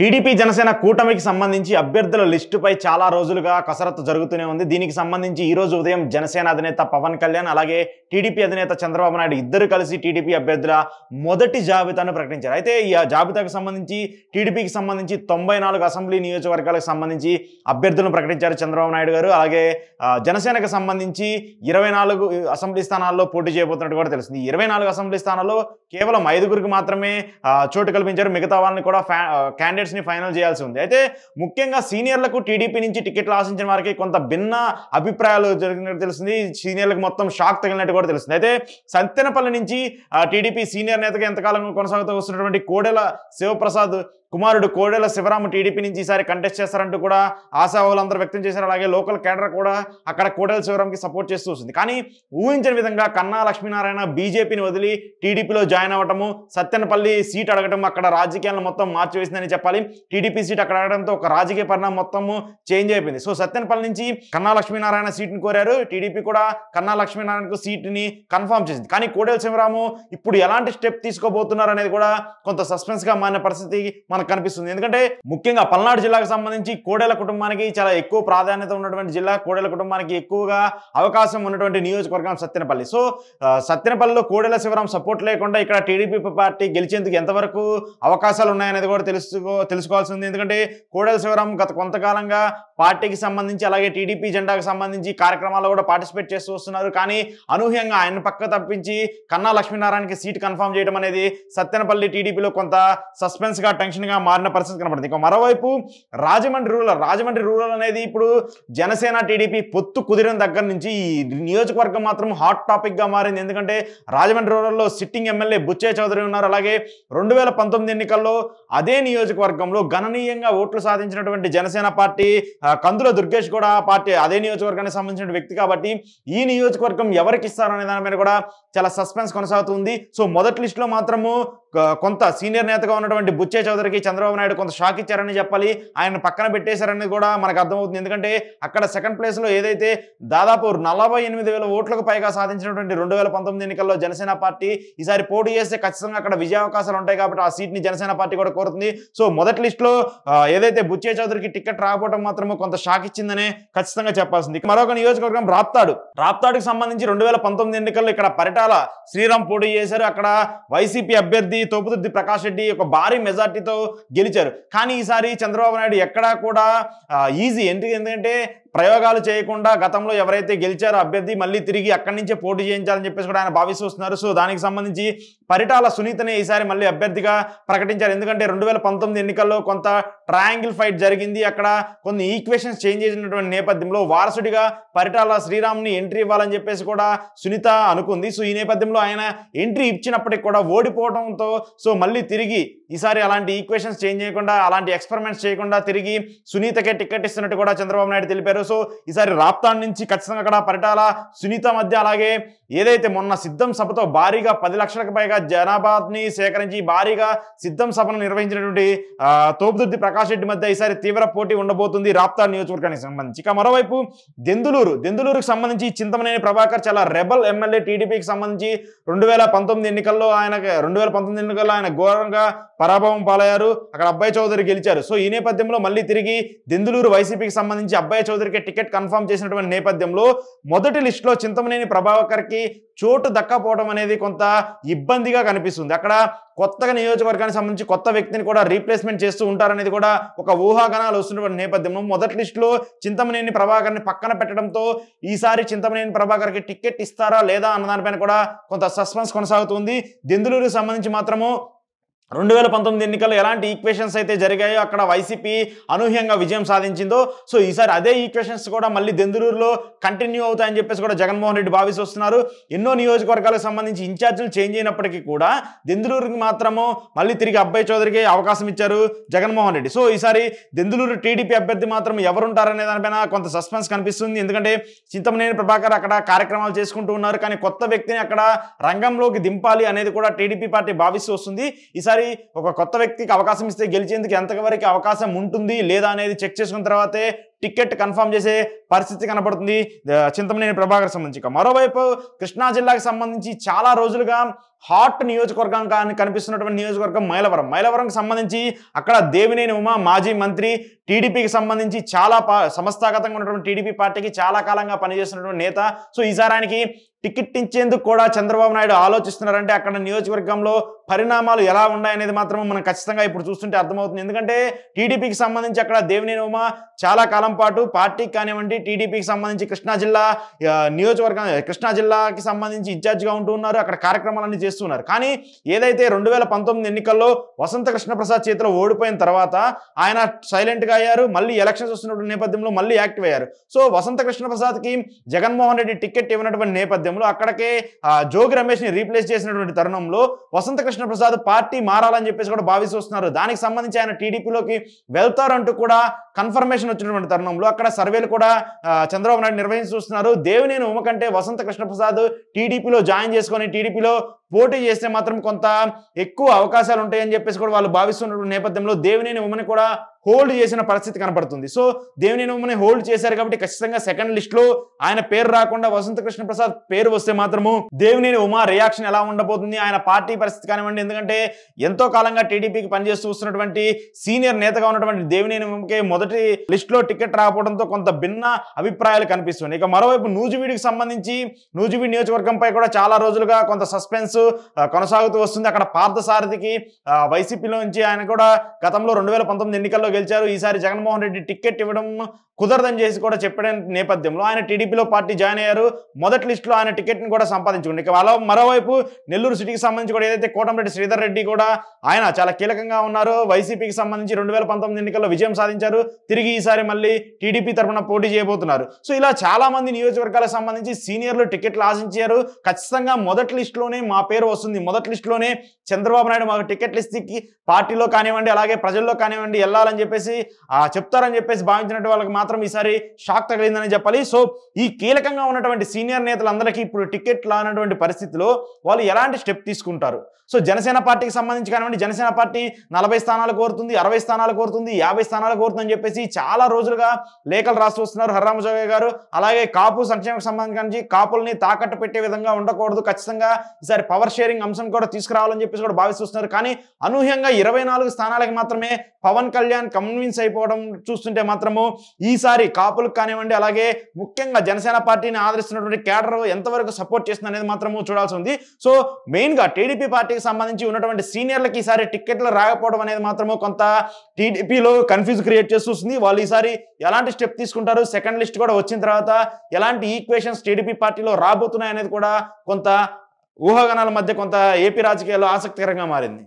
TDP Janasena కూటమికి సంబంధించి అభ్యర్థుల లిస్టుపై చాలా రోజులుగా కసరత్తు జరుగుతూనే ఉంది దీనికి సంబంధించి ఈ రోజు ఉదయం జనసేన అధినేత పవన్ కళ్యాణ్ అలాగే టీడీపీ అధినేత చంద్రబాబు నాయుడు ఇద్దరు కలిసి టీడీపీ అభ్యర్థుల మొదటి జాబితాను ప్రకటించారు అయితే ఈ జాబితాకు సంబంధించి టీడీపీకి సంబంధించి తొంభై అసెంబ్లీ నియోజకవర్గాలకు సంబంధించి అభ్యర్థులను ప్రకటించారు చంద్రబాబు నాయుడు గారు అలాగే జనసేనకు సంబంధించి ఇరవై అసెంబ్లీ స్థానాల్లో పోటీ చేయబోతున్నట్టు కూడా తెలిసింది ఇరవై అసెంబ్లీ స్థానాల్లో కేవలం ఐదుగురికి మాత్రమే చోటు కల్పించారు మిగతా వాళ్ళని కూడా క్యాండిడేట్ క్యాండిడేట్స్ని ఫైనల్ చేయాల్సి ఉంది అయితే ముఖ్యంగా సీనియర్లకు టీడీపీ నుంచి టికెట్లు ఆశించిన వారికి కొంత భిన్న అభిప్రాయాలు జరిగినట్టు తెలిసింది సీనియర్లకు మొత్తం షాక్ తగిలినట్టు కూడా తెలిసింది అయితే సంతెనపల్లి నుంచి టీడీపీ సీనియర్ నేతగా ఎంతకాలం కొనసాగుతూ వస్తున్నటువంటి కోడెల శివప్రసాద్ కుమారుడు కోడెల శివరాము టీడీపీ నుంచి ఈసారి కంటెస్ట్ చేస్తారంటూ కూడా ఆశావాహులందరూ వ్యక్తం చేశారు అలాగే లోకల్ కేడర్ కూడా అక్కడ కోడెల శివరాంకి సపోర్ట్ చేస్తూ వస్తుంది కానీ ఊహించిన విధంగా కన్నా లక్ష్మీనారాయణ బీజేపీని వదిలి టీడీపీలో జాయిన్ అవ్వటము సత్యనపల్లి సీట్ అడగటం అక్కడ రాజకీయాలను మొత్తం మార్చివేసిందని చెప్పాలి చెప్పాలి టీడీపీ సీట్ అక్కడ ఆడడంతో ఒక రాజకీయ పరిణామం మొత్తము చేంజ్ అయిపోయింది సో సత్యనపల్లి నుంచి కన్నా లక్ష్మీనారాయణ సీట్ని కోరారు టీడీపీ కూడా కన్నా లక్ష్మీనారాయణకు సీట్ని కన్ఫర్మ్ చేసింది కానీ కోడెల సింహరాము ఇప్పుడు ఎలాంటి స్టెప్ తీసుకోబోతున్నారు అనేది కూడా కొంత సస్పెన్స్ గా మారిన పరిస్థితి మనకు కనిపిస్తుంది ఎందుకంటే ముఖ్యంగా పల్నాడు జిల్లాకు సంబంధించి కోడెల కుటుంబానికి చాలా ఎక్కువ ప్రాధాన్యత ఉన్నటువంటి జిల్లా కోడెల కుటుంబానికి ఎక్కువగా అవకాశం ఉన్నటువంటి నియోజకవర్గం సత్యనపల్లి సో సత్యనపల్లిలో కోడెల శివరాం సపోర్ట్ లేకుండా ఇక్కడ టీడీపీ పార్టీ గెలిచేందుకు ఎంతవరకు అవకాశాలు ఉన్నాయనేది కూడా తెలుసుకో తెలుసుకోవాల్సింది ఎందుకంటే కోడెల శివరాం గత కొంతకాలంగా పార్టీకి సంబంధించి అలాగే టీడీపీ జెండాకు సంబంధించి కార్యక్రమాల్లో కూడా పార్టిసిపేట్ చేస్తూ వస్తున్నారు కానీ అనూహ్యంగా ఆయన పక్క తప్పించి కన్నా లక్ష్మీనారాయణకి సీట్ కన్ఫామ్ చేయడం అనేది సత్యనపల్లి టీడీపీలో కొంత సస్పెన్స్గా టెన్షన్గా మారిన పరిస్థితి కనబడుతుంది ఇక మరోవైపు రాజమండ్రి రూరల్ రాజమండ్రి రూరల్ అనేది ఇప్పుడు జనసేన టీడీపీ పొత్తు కుదిరిన దగ్గర నుంచి ఈ నియోజకవర్గం మాత్రం హాట్ టాపిక్గా మారింది ఎందుకంటే రాజమండ్రి రూరల్లో సిట్టింగ్ ఎమ్మెల్యే బుచ్చయ్య చౌదరి ఉన్నారు అలాగే రెండు ఎన్నికల్లో అదే నియోజకవర్గం నియోజకవర్గంలో గణనీయంగా ఓట్లు సాధించినటువంటి జనసేన పార్టీ కందుల దుర్గేష్ కూడా పార్టీ అదే నియోజకవర్గానికి సంబంధించిన వ్యక్తి కాబట్టి ఈ నియోజకవర్గం ఎవరికి ఇస్తారనే దాని మీద కూడా చాలా సస్పెన్స్ కొనసాగుతుంది సో మొదటి లిస్టులో మాత్రము కొంత సీనియర్ నేతగా ఉన్నటువంటి బుచ్చే చౌదరికి చంద్రబాబు నాయుడు కొంత షాక్ ఇచ్చారని చెప్పాలి ఆయన పక్కన పెట్టేశారని కూడా మనకు అర్థమవుతుంది ఎందుకంటే అక్కడ సెకండ్ ప్లేస్లో ఏదైతే దాదాపు నలభై ఎనిమిది వేల ఓట్లకు పైగా సాధించినటువంటి రెండు వేల పంతొమ్మిది ఎన్నికల్లో జనసేన పార్టీ ఈసారి పోటీ చేస్తే ఖచ్చితంగా అక్కడ విజయావకాశాలు ఉంటాయి కాబట్టి ఆ సీట్ని జనసేన పార్టీ కూడా కోరుతుంది సో మొదటి లిస్టులో ఏదైతే బుచ్చే చౌదరికి టికెట్ రాకపోవడం మాత్రం కొంత షాక్ ఇచ్చిందనే ఖచ్చితంగా చెప్పాల్సింది మరొక నియోజకవర్గం రాప్తాడు రాప్తాడుకు సంబంధించి రెండు ఎన్నికల్లో ఇక్కడ పరిటాల శ్రీరామ్ పోటీ చేశారు అక్కడ వైసీపీ అభ్యర్థి తోపుదుర్తి ప్రకాష్ రెడ్డి ఒక భారీ మెజార్టీతో గెలిచారు కానీ ఈసారి చంద్రబాబు నాయుడు ఎక్కడా కూడా ఈజీ ఎందుకంటే ప్రయోగాలు చేయకుండా గతంలో ఎవరైతే గెలిచారో అభ్యర్థి మళ్ళీ తిరిగి అక్కడి నుంచే పోటీ చేయించాలని చెప్పేసి కూడా ఆయన భావిస్తున్నారు సో దానికి సంబంధించి పరిటాల సునీతనే ఈసారి మళ్ళీ అభ్యర్థిగా ప్రకటించారు ఎందుకంటే రెండు వేల పంతొమ్మిది ఎన్నికల్లో కొంత ట్రయాంగిల్ ఫైట్ జరిగింది అక్కడ కొన్ని ఈక్వేషన్స్ చేంజ్ చేసినటువంటి నేపథ్యంలో వారసుడిగా పరిటాల శ్రీరామ్ని ఎంట్రీ ఇవ్వాలని చెప్పేసి కూడా సునీత అనుకుంది సో ఈ నేపథ్యంలో ఆయన ఎంట్రీ ఇచ్చినప్పటికి కూడా ఓడిపోవడంతో సో మళ్ళీ తిరిగి ఈసారి అలాంటి ఈక్వేషన్స్ చేంజ్ చేయకుండా అలాంటి ఎక్స్పెరిమెంట్స్ చేయకుండా తిరిగి సునీతకే టికెట్ ఇస్తున్నట్టు కూడా చంద్రబాబు నాయుడు తెలిపారు సో ఈసారి రాప్తాన్ నుంచి ఖచ్చితంగా అక్కడ పరిటాల సునీత మధ్య అలాగే ఏదైతే మొన్న సిద్ధం సభతో భారీగా పది లక్షలకు పైగా జనాభాని సేకరించి భారీగా సిద్ధం సభను నిర్వహించినటువంటి తోపుదుర్తి ప్రకాష్ రెడ్డి మధ్య ఈసారి తీవ్ర పోటీ ఉండబోతుంది రాప్తాన్ నియోజకవర్గానికి సంబంధించి ఇక మరోవైపు దెందులూరు దెందులూరుకు సంబంధించి చింతమనేని ప్రభాకర్ చాలా రెబల్ ఎమ్మెల్యే టీడీపీకి సంబంధించి రెండు ఎన్నికల్లో ఆయన రెండు ఎన్నికల్లో ఆయన ఘోరంగా పరాభవం పాలయ్యారు అక్కడ అబ్బాయి చౌదరి గెలిచారు సో ఈ నేపథ్యంలో మళ్ళీ తిరిగి దెందులూరు వైసీపీకి సంబంధించి అబ్బాయి చౌదరికి టికెట్ కన్ఫర్మ్ చేసినటువంటి నేపథ్యంలో మొదటి లిస్టులో చింతమనేని ప్రభాకర్కి చోటు దక్కపోవడం అనేది కొంత ఇబ్బందిగా కనిపిస్తుంది అక్కడ కొత్తగా నియోజకవర్గానికి సంబంధించి కొత్త వ్యక్తిని కూడా రీప్లేస్మెంట్ చేస్తూ ఉంటారనేది కూడా ఒక ఊహాగణాలు వస్తున్నటువంటి నేపథ్యంలో మొదటి లిస్టులో చింతమనేని ప్రభాకర్ని పక్కన పెట్టడంతో ఈసారి చింతమనేని ప్రభాకర్కి టికెట్ ఇస్తారా లేదా అన్న దానిపైన కూడా కొంత సస్పెన్స్ కొనసాగుతుంది దెందులూరుకు సంబంధించి మాత్రము రెండు వేల పంతొమ్మిది ఎన్నికల్లో ఎలాంటి ఈక్వేషన్స్ అయితే జరిగాయో అక్కడ వైసీపీ అనూహ్యంగా విజయం సాధించిందో సో ఈసారి అదే ఈక్వేషన్స్ కూడా మళ్ళీ దెందులూరులో కంటిన్యూ అవుతాయని చెప్పేసి కూడా జగన్మోహన్ రెడ్డి భావిస్తున్నారు ఎన్నో నియోజకవర్గాలకు సంబంధించి ఇన్ఛార్జీలు చేంజ్ అయినప్పటికీ కూడా దెందులూరుకి మాత్రము మళ్ళీ తిరిగి అబ్బాయి చౌదరికి అవకాశం ఇచ్చారు జగన్మోహన్ రెడ్డి సో ఈసారి దెందులూరు టీడీపీ అభ్యర్థి మాత్రం ఎవరుంటారనే దానిపైన కొంత సస్పెన్స్ కనిపిస్తుంది ఎందుకంటే చింతమనేని ప్రభాకర్ అక్కడ కార్యక్రమాలు చేసుకుంటూ ఉన్నారు కానీ కొత్త వ్యక్తిని అక్కడ రంగంలోకి దింపాలి అనేది కూడా టీడీపీ పార్టీ భావిస్తూ వస్తుంది ఈసారి ఒకసారి ఒక కొత్త వ్యక్తికి అవకాశం ఇస్తే గెలిచేందుకు ఎంతవరకు అవకాశం ఉంటుంది లేదా అనేది చెక్ చేసుకున్న తర్వాతే టికెట్ కన్ఫర్మ్ చేసే పరిస్థితి కనబడుతుంది చింతమనేని ప్రభాకర్ సంబంధించి మరోవైపు కృష్ణా జిల్లాకు సంబంధించి చాలా రోజులుగా హాట్ నియోజకవర్గం కానీ కనిపిస్తున్నటువంటి నియోజకవర్గం మైలవరం మైలవరంకి సంబంధించి అక్కడ దేవినేని ఉమా మాజీ మంత్రి టీడీపీకి సంబంధించి చాలా సంస్థాగతంగా ఉన్నటువంటి టీడీపీ పార్టీకి చాలా కాలంగా పనిచేస్తున్నటువంటి నేత సో ఈసారానికి టికెట్ ఇచ్చేందుకు కూడా చంద్రబాబు నాయుడు ఆలోచిస్తున్నారంటే అక్కడ నియోజకవర్గంలో పరిణామాలు ఎలా ఉన్నాయనేది మాత్రం మనం ఖచ్చితంగా ఇప్పుడు చూస్తుంటే అర్థమవుతుంది ఎందుకంటే టీడీపీకి సంబంధించి అక్కడ దేవినేని ఉమా చాలా కాలం కాలం పాటు పార్టీకి కానివ్వండి టీడీపీకి సంబంధించి కృష్ణా జిల్లా నియోజకవర్గం కృష్ణా జిల్లాకి సంబంధించి ఇన్ఛార్జ్గా ఉంటూ ఉన్నారు అక్కడ కార్యక్రమాలన్నీ చేస్తున్నారు కానీ ఏదైతే రెండు వేల పంతొమ్మిది ఎన్నికల్లో వసంత కృష్ణప్రసాద్ చేతిలో ఓడిపోయిన తర్వాత ఆయన సైలెంట్గా అయ్యారు మళ్ళీ ఎలక్షన్స్ వస్తున్నటువంటి నేపథ్యంలో మళ్ళీ యాక్టివ్ అయ్యారు సో వసంత కృష్ణప్రసాద్కి జగన్మోహన్ రెడ్డి టికెట్ ఇవ్వనటువంటి నేపథ్యంలో అక్కడికే జోగి రమేష్ని రీప్లేస్ చేసినటువంటి తరుణంలో వసంత కృష్ణప్రసాద్ పార్టీ మారాలని చెప్పేసి కూడా భావిస్తున్నారు దానికి సంబంధించి ఆయన టీడీపీలోకి వెళ్తారంటూ కూడా కన్ఫర్మేషన్ వచ్చినటువంటి తరుణంలో అక్కడ సర్వేలు కూడా చంద్రబాబు నాయుడు నిర్వహించి చూస్తున్నారు దేవినేని ఉమ కంటే వసంత కృష్ణప్రసాద్ టీడీపీలో జాయిన్ చేసుకొని టీడీపీలో పోటీ చేస్తే మాత్రం కొంత ఎక్కువ అవకాశాలు ఉంటాయని చెప్పేసి కూడా వాళ్ళు భావిస్తున్నటువంటి నేపథ్యంలో దేవినేని ఉమ్మని కూడా హోల్డ్ చేసిన పరిస్థితి కనపడుతుంది సో దేవినేని ఉమ్మని హోల్డ్ చేశారు కాబట్టి ఖచ్చితంగా సెకండ్ లిస్ట్ లో ఆయన పేరు రాకుండా వసంత కృష్ణ ప్రసాద్ పేరు వస్తే మాత్రము దేవినేని ఉమా రియాక్షన్ ఎలా ఉండబోతుంది ఆయన పార్టీ పరిస్థితి కానివ్వండి ఎందుకంటే ఎంతో కాలంగా టీడీపీకి పనిచేస్తూ వస్తున్నటువంటి సీనియర్ నేతగా ఉన్నటువంటి దేవినేని ఉమకే మొదటి లిస్ట్ లో టికెట్ రాకపోవడంతో కొంత భిన్న అభిప్రాయాలు కనిపిస్తున్నాయి ఇక మరోవైపు నూజివీడికి సంబంధించి నూజివీడి నియోజకవర్గంపై కూడా చాలా రోజులుగా కొంత సస్పెన్స్ కొనసాగుతూ వస్తుంది అక్కడ పార్థసారథికి వైసీపీలో నుంచి ఆయన కూడా గతంలో రెండు వేల పంతొమ్మిది ఎన్నికల్లో గెలిచారు ఈసారి జగన్మోహన్ రెడ్డి టికెట్ ఇవ్వడం కుదరదని చేసి కూడా చెప్పిన నేపథ్యంలో ఆయన టీడీపీలో పార్టీ జాయిన్ అయ్యారు మొదటి లిస్టులో ఆయన టికెట్ని కూడా సంపాదించుకుంది ఇక అలా మరోవైపు నెల్లూరు సిటీకి సంబంధించి కూడా ఏదైతే కోటంరెడ్డి శ్రీధర్ రెడ్డి కూడా ఆయన చాలా కీలకంగా ఉన్నారు వైసీపీకి సంబంధించి రెండు వేల పంతొమ్మిది ఎన్నికల్లో విజయం సాధించారు తిరిగి ఈసారి మళ్ళీ టీడీపీ తరఫున పోటీ చేయబోతున్నారు సో ఇలా చాలామంది నియోజకవర్గాలకు సంబంధించి సీనియర్లు టికెట్లు ఆశించారు ఖచ్చితంగా మొదటి లిస్టులోనే మా పేరు వస్తుంది మొదటి లిస్టులోనే చంద్రబాబు నాయుడు మాకు టికెట్లు ఇస్తే పార్టీలో కానివ్వండి అలాగే ప్రజల్లో కానివ్వండి వెళ్ళాలని చెప్పేసి చెప్తారని చెప్పేసి భావించినట్టు వాళ్ళకి మాత్రం ఈసారి షాక్ తగిలిందని చెప్పాలి సో ఈ కీలకంగా ఉన్నటువంటి సీనియర్ నేతలందరికీ ఇప్పుడు టికెట్ లానటువంటి పరిస్థితిలో వాళ్ళు ఎలాంటి స్టెప్ తీసుకుంటారు సో జనసేన పార్టీకి సంబంధించి కానివ్వండి జనసేన పార్టీ నలభై స్థానాలు కోరుతుంది అరవై స్థానాలు కోరుతుంది యాభై స్థానాలు కోరుతుందని చెప్పేసి చాలా రోజులుగా లేఖలు రాసి వస్తున్నారు హర్రామజోగయ్య గారు అలాగే కాపు సంక్షేమకు సంబంధించి కాపుల్ని తాకట్టు పెట్టే విధంగా ఉండకూడదు ఖచ్చితంగా ఈసారి పవర్ షేరింగ్ అంశం కూడా తీసుకురావాలని చెప్పేసి కూడా భావిస్తున్నారు కానీ అనూహ్యంగా ఇరవై స్థానాలకు మాత్రమే పవన్ కళ్యాణ్ కన్విన్స్ అయిపోవడం చూస్తుంటే మాత్రము ఈసారి కాపులకు కానివ్వండి అలాగే ముఖ్యంగా జనసేన పార్టీని ఆదరిస్తున్నటువంటి కేడర్ ఎంతవరకు సపోర్ట్ చేస్తుంది అనేది మాత్రము చూడాల్సి ఉంది సో మెయిన్గా టీడీపీ పార్టీకి సంబంధించి ఉన్నటువంటి సీనియర్లకి ఈసారి టిక్కెట్లు రాకపోవడం అనేది మాత్రము కొంత టీడీపీలో కన్ఫ్యూజ్ క్రియేట్ చేస్తుంది వాళ్ళు ఈసారి ఎలాంటి స్టెప్ తీసుకుంటారు సెకండ్ లిస్ట్ కూడా వచ్చిన తర్వాత ఎలాంటి ఈక్వేషన్స్ టీడీపీ పార్టీలో రాబోతున్నాయి అనేది కూడా కొంత ఊహాగానాల మధ్య కొంత ఏపీ రాజకీయాల్లో ఆసక్తికరంగా మారింది